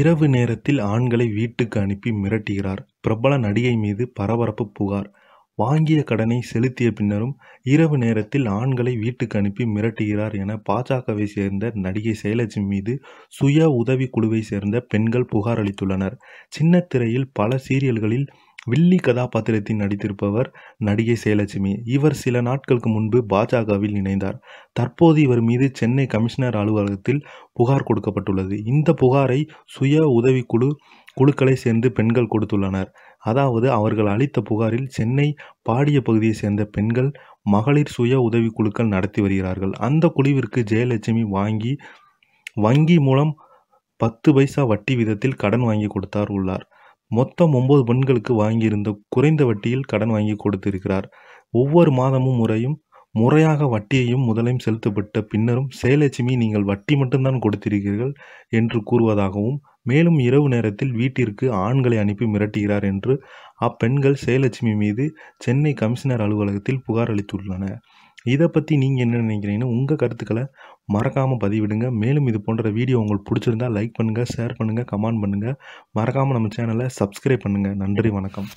இரவு நேரத்தில் ஆண்களை வீட்டுக்கு அனுப்பி மிரட்டுகிறார் பிரபல நடிகை மீது பரபரப்பு புகார் வாங்கிய கடனை செலுத்திய பின்னரும் இரவு நேரத்தில் ஆண்களை வீட்டுக்கு அனுப்பி மிரட்டுகிறார் என பாஜகவை சேர்ந்த நடிகை சைலஜி மீது சுய உதவி குழுவை சேர்ந்த பெண்கள் புகார் அளித்துள்ளனர் சின்னத்திரையில் பல சீரியல்களில் வில்லி கதாபாத்திரத்தில் நடித்திருப்பவர் நடிகை சேலட்சுமி இவர் சில நாட்களுக்கு முன்பு பாஜகவில் இணைந்தார் தற்போது இவர் மீது சென்னை கமிஷனர் அலுவலகத்தில் புகார் கொடுக்கப்பட்டுள்ளது இந்த புகாரை சுய உதவிக்குழு குழுக்களை சேர்ந்து பெண்கள் கொடுத்துள்ளனர் அதாவது அவர்கள் அளித்த புகாரில் சென்னை பாடிய பகுதியை சேர்ந்த பெண்கள் மகளிர் சுய உதவிக்குழுக்கள் நடத்தி வருகிறார்கள் அந்த குழுவிற்கு ஜெயலட்சுமி வாங்கி வங்கி மூலம் பத்து பைசா வட்டி விதத்தில் கடன் வாங்கி கொடுத்தார் உள்ளார் மொத்தம் ஒம்பது பெண்களுக்கு வாங்கியிருந்த குறைந்த வட்டியில் கடன் வாங்கி கொடுத்திருக்கிறார் ஒவ்வொரு மாதமும் முறையும் முறையாக வட்டியையும் முதலையும் செலுத்தப்பட்ட பின்னரும் செயலட்சுமி நீங்கள் வட்டி மட்டும்தான் கொடுத்திருக்கிறீர்கள் என்று கூறுவதாகவும் மேலும் இரவு நேரத்தில் வீட்டிற்கு ஆண்களை அனுப்பி மிரட்டுகிறார் என்று அப்பெண்கள் செயலட்சுமி மீது சென்னை கமிஷனர் அலுவலகத்தில் புகார் அளித்துள்ளனர் இதை பற்றி நீங்கள் என்ன நினைக்கிறீங்கன்னா உங்கள் கருத்துக்களை மறக்காமல் பதிவிடுங்க மேலும் இது போன்ற வீடியோ உங்களுக்கு பிடிச்சிருந்தால் லைக் பண்ணுங்கள் ஷேர் பண்ணுங்கள் கமெண்ட் பண்ணுங்கள் மறக்காமல் நம்ம சேனலை சப்ஸ்கிரைப் பண்ணுங்கள் நன்றி வணக்கம்